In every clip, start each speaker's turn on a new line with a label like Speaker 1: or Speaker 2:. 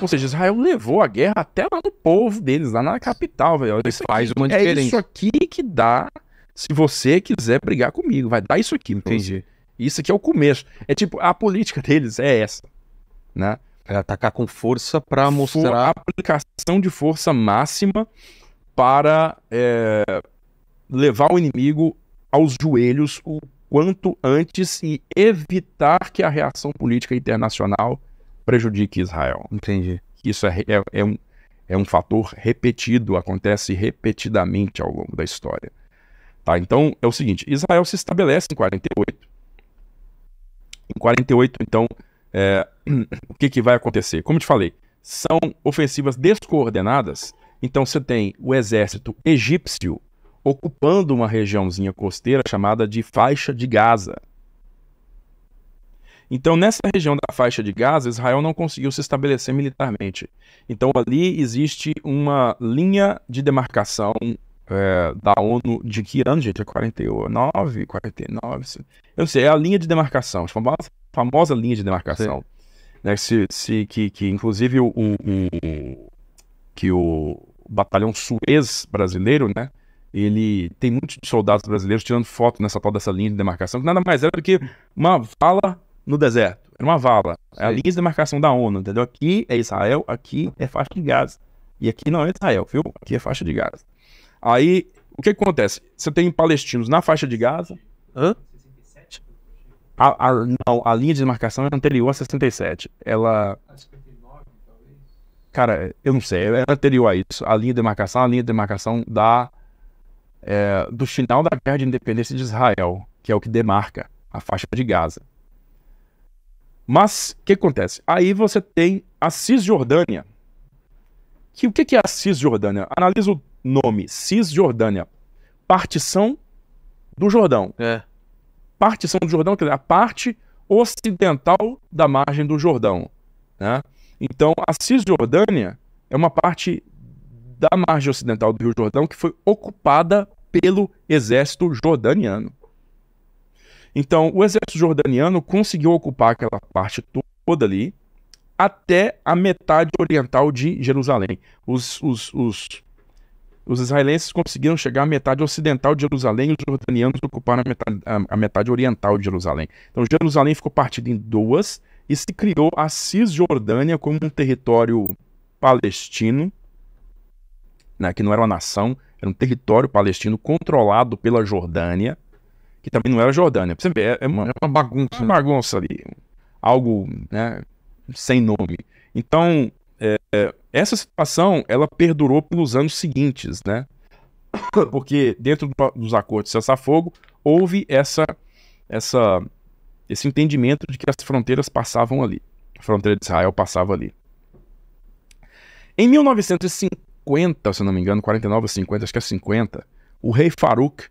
Speaker 1: Ou seja, Israel levou a guerra até lá no povo deles, lá na capital, velho. Isso faz uma é diferença. É isso aqui que dá se você quiser brigar comigo. Vai dar isso aqui. Então. Entendi. Isso aqui é o começo. É tipo, a política deles é essa, né? É atacar com força para mostrar... For aplicação de força máxima para é, levar o inimigo aos joelhos o quanto antes e evitar que a reação política internacional prejudique Israel. Entendi. Isso é, é, é, um, é um fator repetido, acontece repetidamente ao longo da história. Tá? Então é o seguinte: Israel se estabelece em 48. Em 48, então, é, o que, que vai acontecer? Como te falei, são ofensivas descoordenadas. Então você tem o exército egípcio ocupando uma regiãozinha costeira chamada de faixa de Gaza. Então, nessa região da faixa de Gaza, Israel não conseguiu se estabelecer militarmente. Então, ali existe uma linha de demarcação é, da ONU de que ano, gente? É 49, 49. Eu não sei, é a linha de demarcação, a famosa, famosa linha de demarcação. Né, se, se, que, que, inclusive, o, o, o, que o batalhão Suez brasileiro, né? ele tem muitos soldados brasileiros tirando foto nessa tal dessa linha de demarcação, que nada mais era é do que uma vala no deserto. Era uma vala. É a linha de demarcação da ONU, entendeu? Aqui é Israel, aqui é faixa de Gaza. E aqui não é Israel, viu? Aqui é faixa de Gaza. Aí, o que acontece? Você tem palestinos na faixa de Gaza. Hã? A, a, não, a linha de demarcação é anterior a 67. Ela. Cara, eu não sei, é anterior a isso. A linha de demarcação, a linha de demarcação da. É, do final da guerra de independência de Israel, que é o que demarca a faixa de Gaza. Mas o que acontece? Aí você tem a Cisjordânia. Que, o que é a Cisjordânia? Analisa o nome: Cisjordânia. Partição do Jordão. É. Partição do Jordão, quer dizer, a parte ocidental da margem do Jordão. Né? Então, a Cisjordânia é uma parte da margem ocidental do Rio Jordão que foi ocupada pelo exército jordaniano. Então, o exército jordaniano conseguiu ocupar aquela parte toda ali até a metade oriental de Jerusalém. Os, os, os, os israelenses conseguiram chegar à metade ocidental de Jerusalém e os jordanianos ocuparam a metade, a, a metade oriental de Jerusalém. Então, Jerusalém ficou partida em duas e se criou a Cisjordânia como um território palestino, né, que não era uma nação, era um território palestino controlado pela Jordânia que também não era é Jordânia. Pra você ver, é, é uma, é uma bagunça. É. Uma bagunça ali. Algo, né, sem nome. Então, é, essa situação, ela perdurou pelos anos seguintes, né? Porque dentro dos acordos de cessar-fogo, houve essa, essa, esse entendimento de que as fronteiras passavam ali. A fronteira de Israel passava ali. Em 1950, se não me engano, 49 ou 50, acho que é 50, o rei Farouk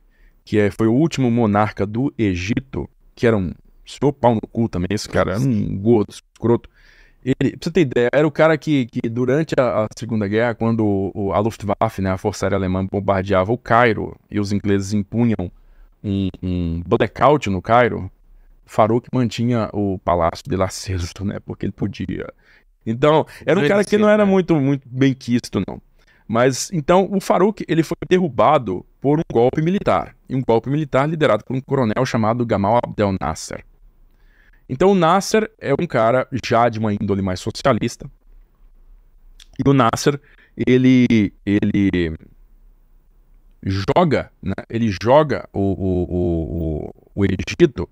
Speaker 1: que é, foi o último monarca do Egito, que era um senhor pau no cu também, esse cara, era um gordo, escroto. Ele, pra você ter ideia, era o cara que, que durante a, a Segunda Guerra, quando o, a Luftwaffe, né, a Força Aérea Alemã, bombardeava o Cairo e os ingleses impunham um, um blackout no Cairo, Farouk mantinha o palácio de Lacesto, né, porque ele podia. Então, era um cara que não era muito, muito bem quisto, não. Mas, então, o Farouk, ele foi derrubado por um golpe militar e um golpe militar liderado por um coronel chamado Gamal Abdel Nasser. Então o Nasser é um cara já de uma índole mais socialista. E o Nasser, ele ele joga, né? ele joga o, o, o, o Egito,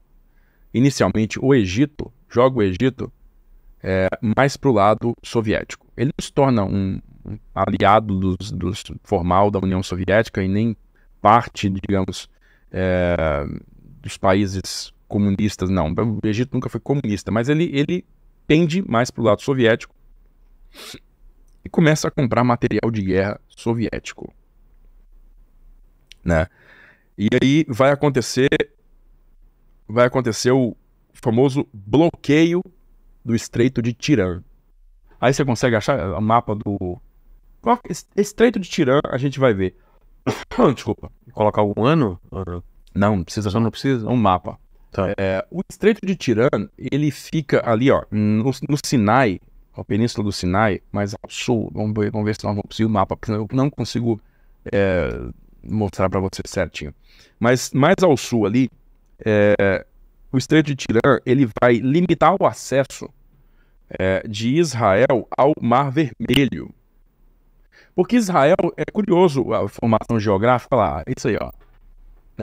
Speaker 1: inicialmente o Egito, joga o Egito é, mais para o lado soviético. Ele não se torna um, um aliado dos, dos, formal da União Soviética e nem parte, digamos, é, dos países comunistas, não. O Egito nunca foi comunista, mas ele, ele tende mais para o lado soviético e começa a comprar material de guerra soviético. Né? E aí vai acontecer vai acontecer o famoso bloqueio do Estreito de Tirã. Aí você consegue achar o mapa do Estreito de Tirã, a gente vai ver. Desculpa. Colocar um ano? Não, não precisa. Só não precisa. Um mapa. Tá. É, o Estreito de Tirã, ele fica ali, ó, no, no Sinai, a Península do Sinai, mais ao sul. Vamos ver, vamos ver se nós vamos conseguir o mapa, porque eu não consigo é, mostrar para você certinho. Mas mais ao sul ali, é, o Estreito de Tirã, ele vai limitar o acesso é, de Israel ao Mar Vermelho. Porque Israel é curioso a formação geográfica lá, isso aí, ó.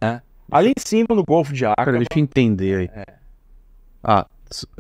Speaker 1: Né? Ali em cima no Golfo de Acre. Deixa eu entender aí. É. Ah,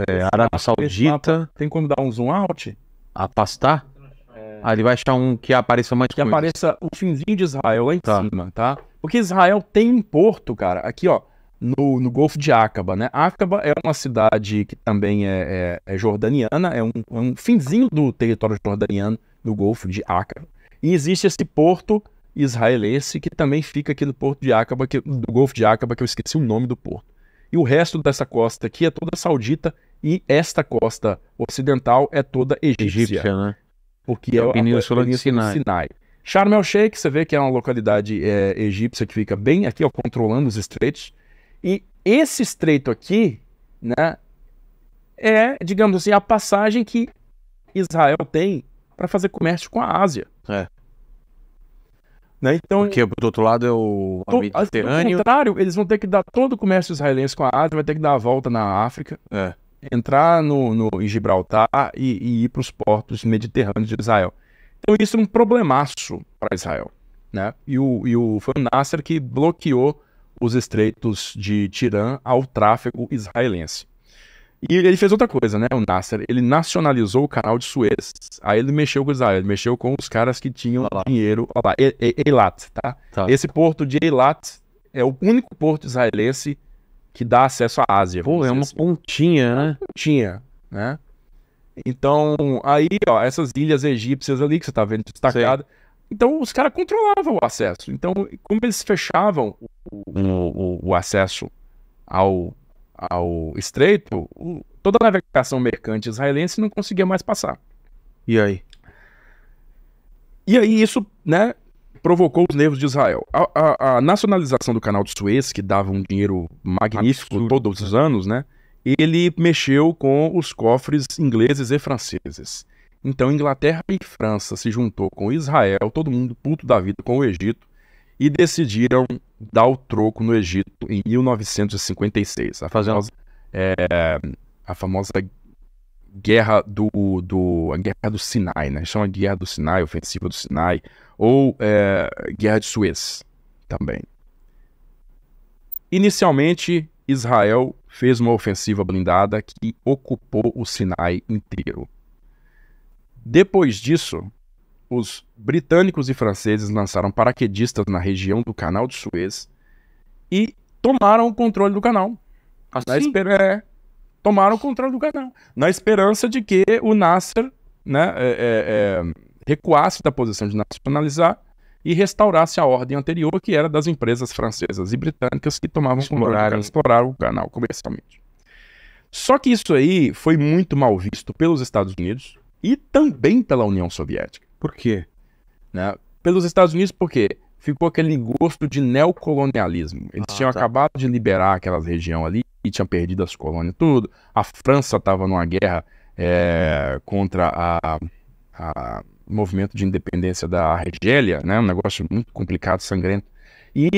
Speaker 1: é, Arábia Saudita. Tem como dar um zoom out? Apastar? É... Ah, ele vai achar um que apareça mais Que apareça o finzinho de Israel lá em tá. cima, tá? Porque Israel tem um porto, cara, aqui, ó, no, no Golfo de Acaba, né? Acaba é uma cidade que também é, é, é jordaniana, é um, é um finzinho do território jordaniano, do Golfo de Acaba. E existe esse porto israelense que também fica aqui no porto de Aqaba, que, do Golfo de Aqaba, que eu esqueci o nome do porto. E o resto dessa costa aqui é toda saudita e esta costa ocidental é toda egípcia. egípcia né? Porque é, a é península de Sinai. Sinai. Sharm el Sheikh, você vê que é uma localidade é, egípcia que fica bem aqui, ó, controlando os estreitos. E esse estreito aqui, né, é, digamos assim, a passagem que Israel tem para fazer comércio com a Ásia. É. Né? Então, Porque, do outro lado, é o to, Mediterrâneo. Ao assim, contrário, eles vão ter que dar todo o comércio israelense com a Ásia, vai ter que dar a volta na África, é. entrar no, no, em Gibraltar e, e ir para os portos mediterrâneos de Israel. Então, isso é um problemaço para Israel. Né? E, o, e o, foi o Nasser que bloqueou os estreitos de Tirã ao tráfego israelense. E ele fez outra coisa, né? O Nasser, ele nacionalizou o canal de Suez. Aí ele mexeu com Israel, ele mexeu com os caras que tinham dinheiro. Olha lá, Eilat, tá? tá? Esse porto de Eilat é o único porto israelense que dá acesso à Ásia. Pô, é uma assim. pontinha, né? É pontinha, né? Então, aí, ó, essas ilhas egípcias ali que você tá vendo destacada. Então, os caras controlavam o acesso. Então, como eles fechavam o, o, o acesso ao ao estreito, toda a navegação mercante israelense não conseguia mais passar. E aí? E aí isso, né, provocou os nervos de Israel. A, a, a nacionalização do canal de Suez, que dava um dinheiro magnífico Absurdo. todos os anos, né, ele mexeu com os cofres ingleses e franceses. Então Inglaterra e França se juntou com Israel, todo mundo puto da vida com o Egito, e decidiram dar o troco no Egito em 1956. A famosa, é, a famosa guerra do, do a guerra do Sinai, né? Chama de guerra do Sinai, ofensiva do Sinai, ou é, guerra de Suez também. Inicialmente, Israel fez uma ofensiva blindada que ocupou o Sinai inteiro. Depois disso, os britânicos e franceses lançaram paraquedistas na região do Canal de Suez e tomaram o controle do canal. Assim? Na esper... É, tomaram o controle do canal. Na esperança de que o Nasser né, é, é, é, recuasse da posição de nacionalizar e restaurasse a ordem anterior, que era das empresas francesas e britânicas que tomavam para exploraram o canal comercialmente. Só que isso aí foi muito mal visto pelos Estados Unidos e também pela União Soviética. Por quê? Né? Pelos Estados Unidos, por quê? Ficou aquele gosto de neocolonialismo. Eles ah, tinham tá. acabado de liberar aquela região ali e tinham perdido as colônias, tudo. A França estava numa guerra é, contra a, a movimento de independência da Argélia, né? Um negócio muito complicado, sangrento. E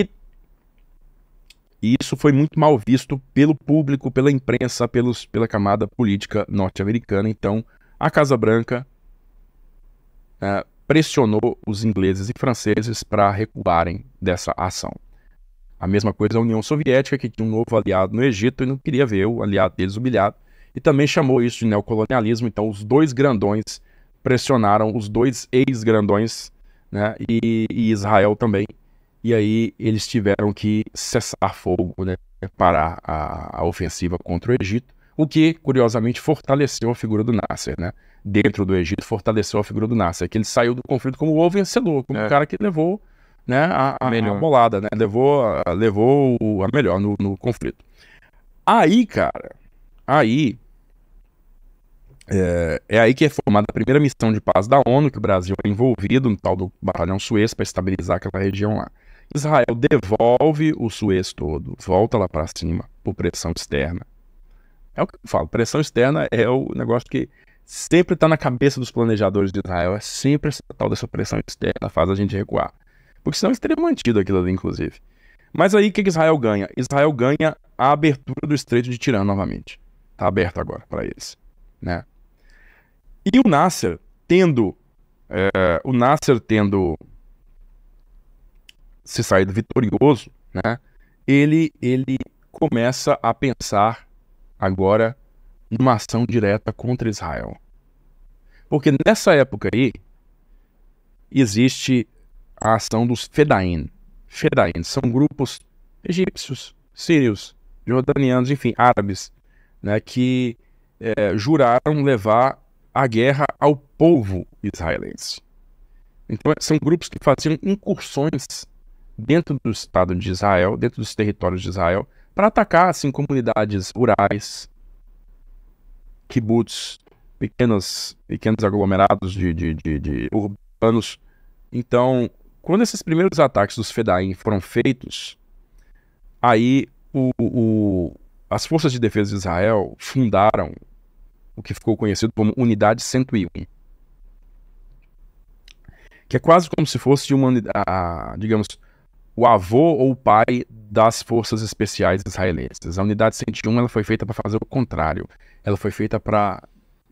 Speaker 1: e isso foi muito mal visto pelo público, pela imprensa, pelos, pela camada política norte-americana. Então, a Casa Branca né, pressionou os ingleses e franceses para recuarem dessa ação. A mesma coisa a União Soviética, que tinha um novo aliado no Egito e não queria ver o aliado deles humilhado, e também chamou isso de neocolonialismo. Então, os dois grandões pressionaram os dois ex-grandões né, e, e, Israel também. E aí eles tiveram que cessar fogo, né, parar a, a ofensiva contra o Egito o que, curiosamente, fortaleceu a figura do Nasser, né? Dentro do Egito, fortaleceu a figura do Nasser, que ele saiu do conflito como o vencedor, como é. o cara que levou né, a, a, melhor. a bolada, né? Levou, a, levou a melhor no, no conflito. Aí, cara, aí é, é, aí que é formada a primeira missão de paz da ONU, que o Brasil é envolvido no tal do Batalhão Suez para estabilizar aquela região lá. Israel devolve o Suez todo, volta lá para cima, por pressão externa. É o que eu falo, pressão externa é o negócio que sempre está na cabeça dos planejadores de Israel, é sempre essa tal dessa pressão externa faz a gente recuar. Porque senão é eles teriam mantido aquilo ali, inclusive. Mas aí o que, que Israel ganha? Israel ganha a abertura do Estreito de Tirã novamente. Está aberto agora para eles. Né? E o Nasser tendo. É, o Nasser tendo se saído vitorioso, né? Ele, ele começa a pensar agora numa ação direta contra Israel. Porque nessa época aí existe a ação dos Fedain. Fedain são grupos egípcios, sírios, jordanianos, enfim, árabes, né, que é, juraram levar a guerra ao povo israelense. Então, são grupos que faziam incursões dentro do Estado de Israel, dentro dos territórios de Israel, para atacar assim comunidades rurais, kibbutz, pequenas, pequenos aglomerados de, de, de, de urbanos. Então, quando esses primeiros ataques dos Fedain foram feitos, aí o, o, as forças de defesa de Israel fundaram o que ficou conhecido como Unidade 101, que é quase como se fosse uma, unidade, digamos, o avô ou o pai das forças especiais israelenses. A unidade 101 ela foi feita para fazer o contrário. Ela foi feita para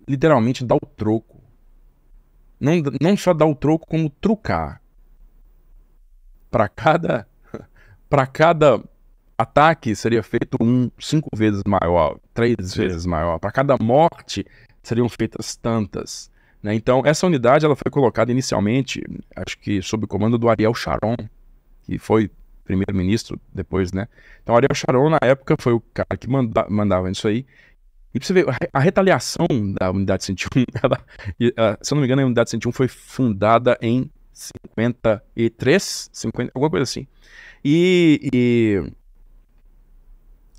Speaker 1: literalmente dar o troco. Não, não só dar o troco, como trucar. Para cada para cada ataque seria feito um cinco vezes maior, três vezes maior. Para cada morte seriam feitas tantas. Né? Então essa unidade ela foi colocada inicialmente, acho que sob o comando do Ariel Sharon, que foi primeiro-ministro depois, né? Então, Ariel Sharon, na época, foi o cara que manda, mandava isso aí. E pra você ver, a retaliação da Unidade 101, ela, ela, ah, se eu não me engano, a Unidade 101 foi fundada em 53, 50, alguma coisa assim. E, e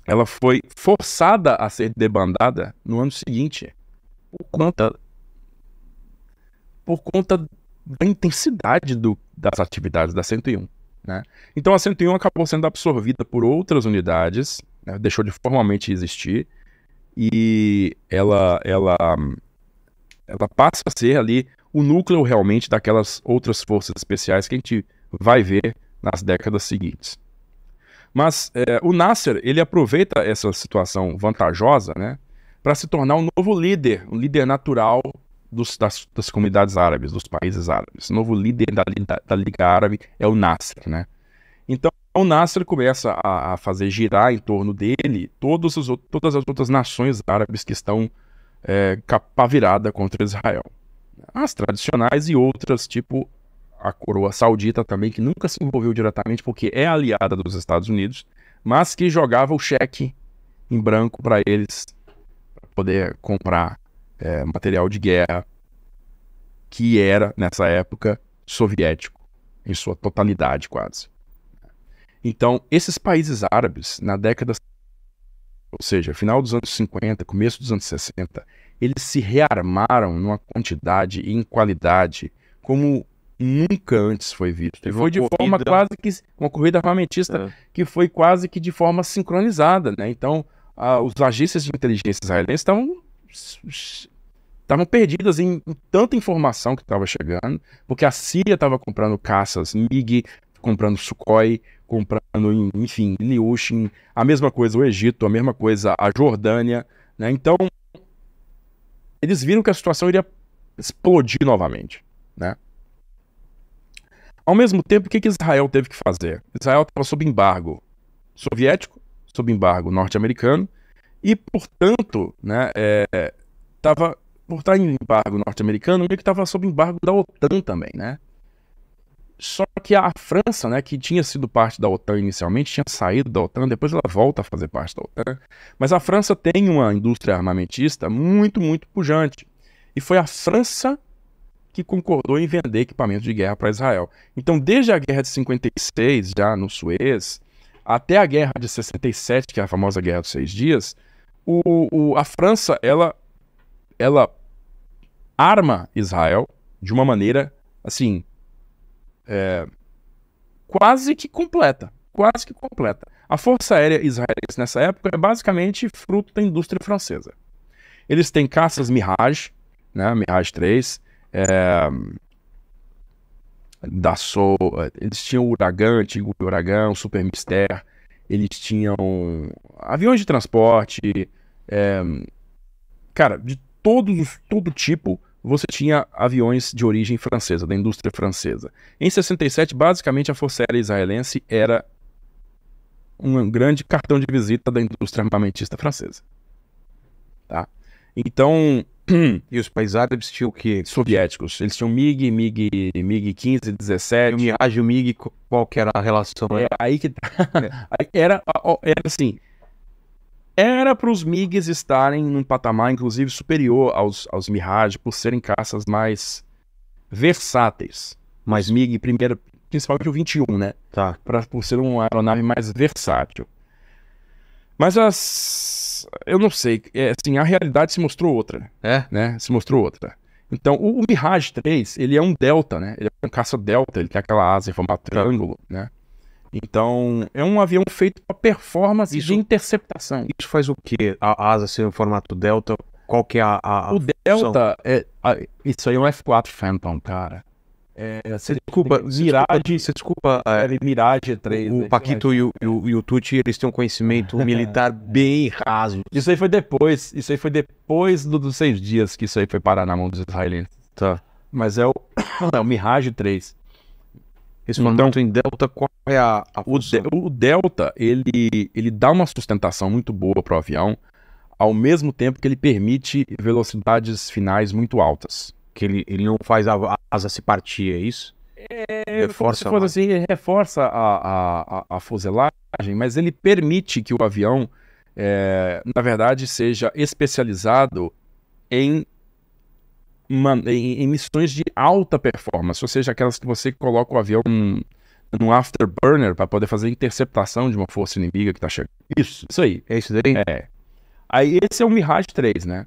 Speaker 1: ela foi forçada a ser debandada no ano seguinte por conta, por conta da intensidade do, das atividades da 101. Né? Então a 101 acabou sendo absorvida por outras unidades, né? deixou de formalmente existir, e ela, ela, ela passa a ser ali o núcleo realmente daquelas outras forças especiais que a gente vai ver nas décadas seguintes. Mas é, o Nasser ele aproveita essa situação vantajosa né, para se tornar um novo líder, um líder natural dos, das, das, comunidades árabes, dos países árabes. O novo líder da, da, da Liga Árabe é o Nasser, né? Então, o Nasser começa a, a, fazer girar em torno dele todos os, todas as outras nações árabes que estão é, capavirada contra Israel. As tradicionais e outras, tipo a coroa saudita também, que nunca se envolveu diretamente porque é aliada dos Estados Unidos, mas que jogava o cheque em branco para eles poder comprar é, material de guerra que era, nessa época, soviético, em sua totalidade quase. Então, esses países árabes, na década, ou seja, final dos anos 50, começo dos anos 60, eles se rearmaram numa quantidade e em qualidade como nunca antes foi visto. E foi de corrida. forma quase que uma corrida armamentista é. que foi quase que de forma sincronizada, né? Então, a, os agências de inteligência israelenses estavam estavam perdidas em, em tanta informação que estava chegando, porque a Síria estava comprando caças MiG, comprando Sukhoi, comprando, enfim, Liushin, a mesma coisa o Egito, a mesma coisa a Jordânia, né? Então, eles viram que a situação iria explodir novamente, né? Ao mesmo tempo, o que, que Israel teve que fazer? Israel estava sob embargo soviético, sob embargo norte-americano, e, portanto, né, é, tava, por estar em embargo norte-americano, meio que estava sob embargo da OTAN também, né? Só que a França, né, que tinha sido parte da OTAN inicialmente, tinha saído da OTAN, depois ela volta a fazer parte da OTAN. Mas a França tem uma indústria armamentista muito, muito pujante. E foi a França que concordou em vender equipamento de guerra para Israel. Então, desde a guerra de 56, já no Suez, até a guerra de 67, que é a famosa Guerra dos Seis Dias, o, o, a França ela, ela arma Israel de uma maneira assim é, quase que completa, quase que completa. A força aérea israelense nessa época é basicamente fruto da indústria francesa. Eles têm caças Mirage, né, Mirage 3, é, Sol eles tinham o Uragan, antigo Uragan, o Super Mister, eles tinham aviões de transporte, é, cara, de todos, todo tipo, você tinha aviões de origem francesa, da indústria francesa. Em 67, basicamente, a Força Aérea Israelense era um grande cartão de visita da indústria armamentista francesa. Tá? Então, e os países árabes tinham o quê? Soviéticos. Eles tinham MiG, MiG, MiG 15, 17, o Mirage, o MiG, qual que era a relação? É, aí que tá. é. era, era assim, era para os MiGs estarem num patamar, inclusive, superior aos, aos Mirage, por serem caças mais versáteis. Mas MiG, primeiro, principalmente o 21, né? Tá. Pra, por ser uma aeronave mais versátil. Mas as eu não sei. É, assim, a realidade se mostrou outra. É? Né? Se mostrou outra. Então, o, Mirage 3, ele é um delta, né? Ele é um caça delta, ele tem aquela asa em formato triângulo, né? Então, é um avião feito para performance isso, de interceptação. Isso faz o quê? A, asa ser em formato delta? Qual que é a... a o delta, é, a, isso aí é um F-4 Phantom, cara. É, você desculpa, tipo Mirage, você desculpa, é, Mirage 3. O né? Paquito é. e o, e o Tucci, eles têm um conhecimento militar bem raso. Isso aí foi depois, isso aí foi depois do, dos seis dias que isso aí foi parar na mão dos israelenses. Tá. Mas é o, é o Mirage 3. Esse então, em Delta, qual é a, a o, de, o Delta, ele, ele dá uma sustentação muito boa para o avião, ao mesmo tempo que ele permite velocidades finais muito altas. Que ele, ele não faz a asa se partir, é isso? É, reforça como se assim, reforça a, a, a, fuselagem, mas ele permite que o avião, é, na verdade, seja especializado em, em, em, missões de alta performance, ou seja, aquelas que você coloca o avião num, num afterburner para poder fazer interceptação de uma força inimiga que está chegando. Isso, isso aí. É isso daí? É. Aí esse é o Mirage 3, né?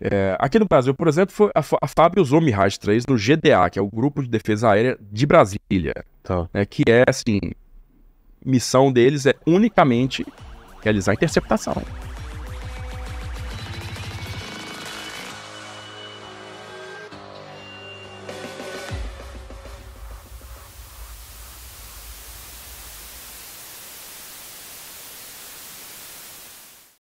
Speaker 1: É, aqui no Brasil, por exemplo, foi, a, a FAB usou Mirage 3 no GDA, que é o Grupo de Defesa Aérea de Brasília. Tá. Né, que é, assim, missão deles é unicamente realizar interceptação.